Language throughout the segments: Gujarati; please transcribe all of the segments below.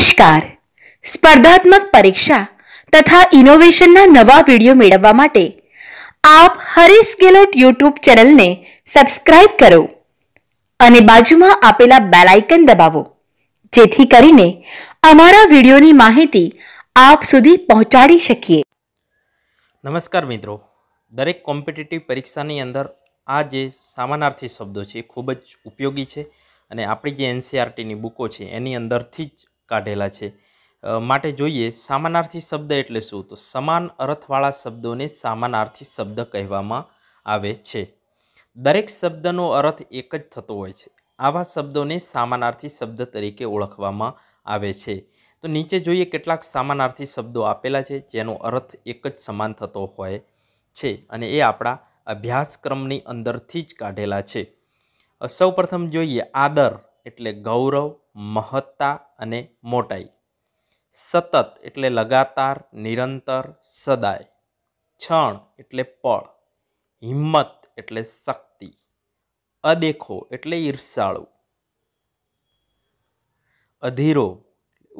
નમસ્કાર સ્પર્ધાત્મક પરીક્ષા તથા ઇનોવેશનના નવા વિડીયો મેળવવા માટે આપ હરીશ ગેલોટ યુટ્યુબ ચેનલને સબસ્ક્રાઇબ કરો અને બાજુમાં આપેલા બેલ આઇકન દબાવો જેથી કરીને અમારા વિડીયોની માહિતી આપ સુધી પહોંચાડી શકીએ નમસ્કાર મિત્રો દરેક કોમ્પિટિટિવ પરીક્ષાની અંદર આ જે સામાનાર્થી શબ્દો છે ખૂબ જ ઉપયોગી છે અને આપણી જે એનસીઆરટીની e બુકો છે એની અંદરથી જ કાઢેલા છે માટે જોઈએ સામાનાર્થી શબ્દ એટલે શું તો સમાન અર્થવાળા શબ્દોને સામાનાર્થી શબ્દ કહેવામાં આવે છે દરેક શબ્દનો અર્થ એક જ થતો હોય છે આવા શબ્દોને સામાનાર્થી શબ્દ તરીકે ઓળખવામાં આવે છે તો નીચે જોઈએ કેટલાક સામાનાર્થી શબ્દો આપેલા છે જેનો અર્થ એક જ સમાન થતો હોય છે અને એ આપણા અભ્યાસક્રમની અંદરથી જ કાઢેલા છે સૌ પ્રથમ જોઈએ આદર એટલે ગૌરવ મહત્તા અને મોટાઈ સતત એટલે લગાતાર નિરંતર સદાય ક્ષણ એટલે પળ હિંમત એટલે શક્તિ અદેખો એટલે ઈર્ષાળુ અધીરો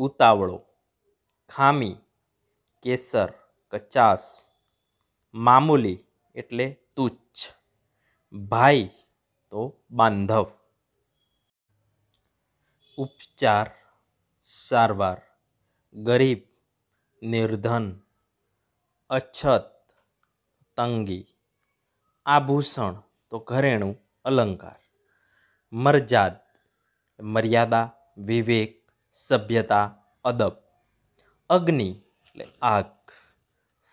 ઉતાવળો ખામી કેસર કચાસ મામૂલી એટલે તુચ્છ ભાઈ તો બાંધવ ઉપચાર સારવાર ગરીબ નિર્ધન અછત તંગી આભૂષણ તો ઘરેણું અલંકાર મરજાદ મર્યાદા વિવેક સભ્યતા અદબ અગ્નિ એટલે આગ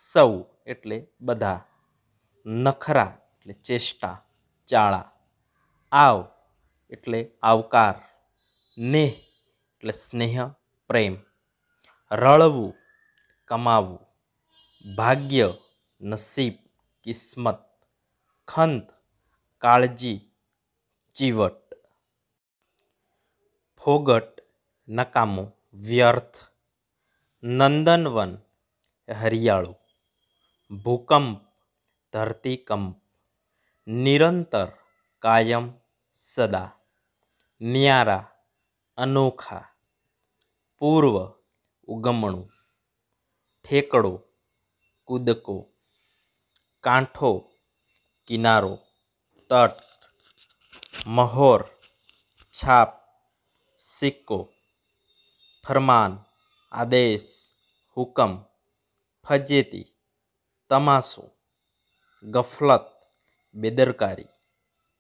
સૌ એટલે બધા નખરા એટલે ચેષ્ટા ચાળા આવ એટલે આવકાર નેહ એટલે સ્નેહ પ્રેમ રળવું કમાવવું ભાગ્ય નસીબ કિસ્મત ખંત કાળજી ચીવટ ફોગટ નકામો વ્યર્થ નંદનવન હરિયાળું ભૂકંપ ધરતીકંપ નિરંતર કાયમ સદા ન્યારા અનોખા પૂર્વ ઉગમણું ઠેકડો કૂદકો કાંઠો કિનારો તટ મહોર છાપ સિક્કો ફરમાન આદેશ હુકમ ફજેતી તમાશો ગફલત બેદરકારી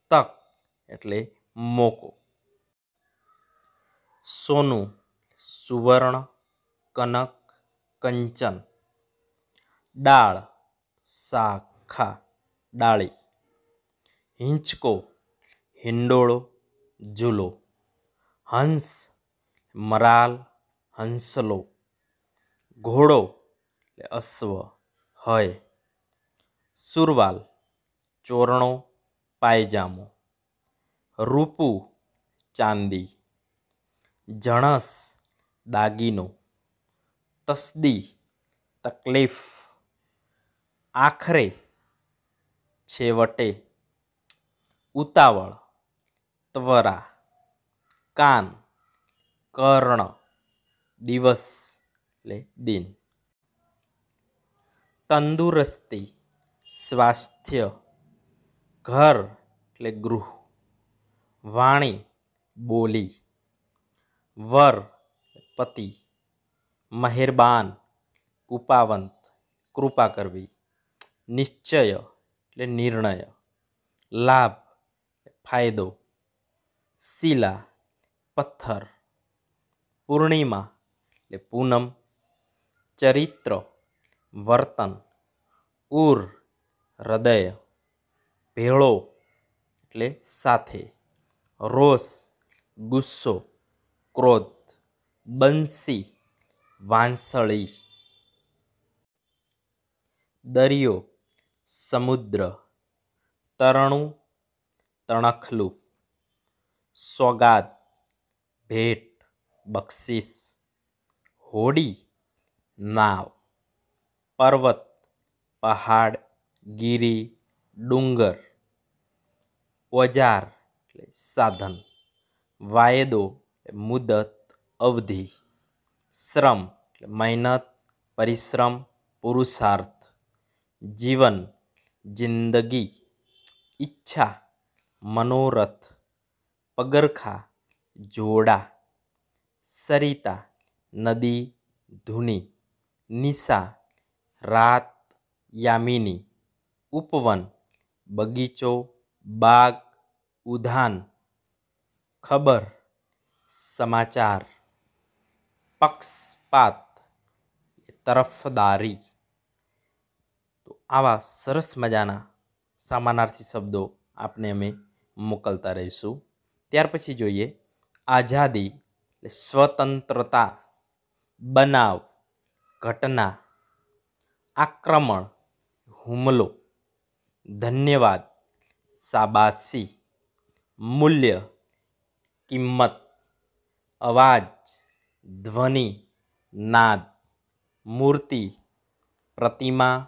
તક એટલે મોકો સોનું સુવર્ણ કનક કંચન ડાળ શાખા ડાળી હિંચકો હિંડોળો ઝૂલો હંસ મરાલ હંસલો ઘોડો અશ્વ હય સુરવાલ ચોરણો પાયજામો રૂપુ ચાંદી જણસ દાગીનો તસદી તકલીફ આખરે છેવટે ઉતાવળ ત્વરા કાન કર્ણ દિવસ એટલે દિન તંદુરસ્તી સ્વાસ્થ્ય ઘર એટલે ગૃહ વાણી બોલી વર પતિ મહેરબાન કૃપાવંત કૃપા કરવી નિશ્ચય એટલે નિર્ણય લાભ ફાયદો શિલા પથ્થર પૂર્ણિમા એટલે પૂનમ ચરિત્ર વર્તન ઉર હૃદય ભેળો એટલે સાથે રોષ ગુસ્સો ક્રોધ બંસી વાંસળી દરિયો સમુદ્ર તરણું તણખલું સોગાદ ભેટ બક્ષિસ હોડી નાવ પર્વત પહાડ ગીરી ડુંગર ઓજાર એટલે સાધન વાયદો મુદત અવધિ શ્રમ એટલે મહેનત પરિશ્રમ પુરુષાર્થ જીવન જિંદગી ઈચ્છા મનોરથ પગરખા જોડા સરિતા નદી ધૂની નિશા રાત યામિની ઉપવન બગીચો બાગ ઉધાન ખબર સમાચાર પક્ષપાત તરફદારી તો આવા સરસ મજાના સમાનાર્થી શબ્દો આપણે અમે મોકલતા રહીશું ત્યાર પછી જોઈએ આઝાદી સ્વતંત્રતા બનાવ ઘટના આક્રમણ હુમલો ધન્યવાદ સાબાસી મૂલ્ય કિંમત અવાજ ધ્વનિ નાદ મૂર્તિ પ્રતિમા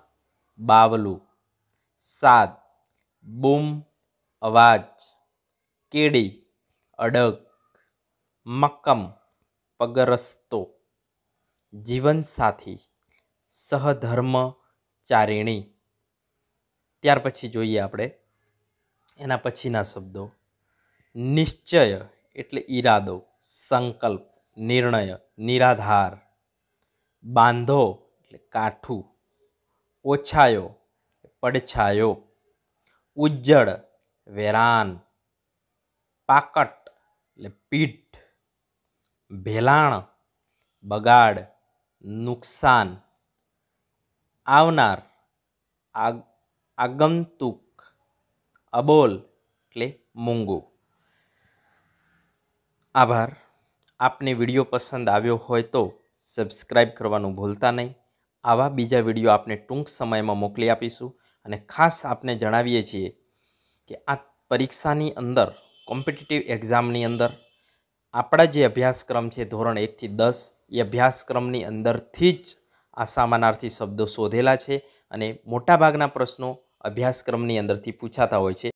બાવલું સાદ બૂમ અવાજ કેડી અડગ મક્કમ પગરસ્તો જીવનસાથી સહધર્મચારિણી ત્યાર પછી જોઈએ આપણે એના પછીના શબ્દો નિશ્ચય એટલે ઈરાદો સંકલ્પ નિર્ણય નિરાધાર બાંધો એટલે કાઠું ઓછાયો પડછાયો ઉજ્જડ વેરાન પાકટ એટલે પીઠ ભેલાણ બગાડ નુકસાન આવનાર આગંતુક અબોલ એટલે મૂંગું આભાર આપને વિડીયો પસંદ આવ્યો હોય તો સબસ્ક્રાઈબ કરવાનું ભૂલતા નહીં આવા બીજા વિડીયો આપને ટૂંક સમયમાં મોકલી આપીશું અને ખાસ આપને જણાવીએ છીએ કે આ પરીક્ષાની અંદર કોમ્પિટિટિવ એક્ઝામની અંદર આપણા જે અભ્યાસક્રમ છે ધોરણ એકથી દસ એ અભ્યાસક્રમની અંદરથી જ આ સામાનાર્થી શબ્દો શોધેલા છે અને મોટાભાગના પ્રશ્નો અભ્યાસક્રમની અંદરથી પૂછાતા હોય છે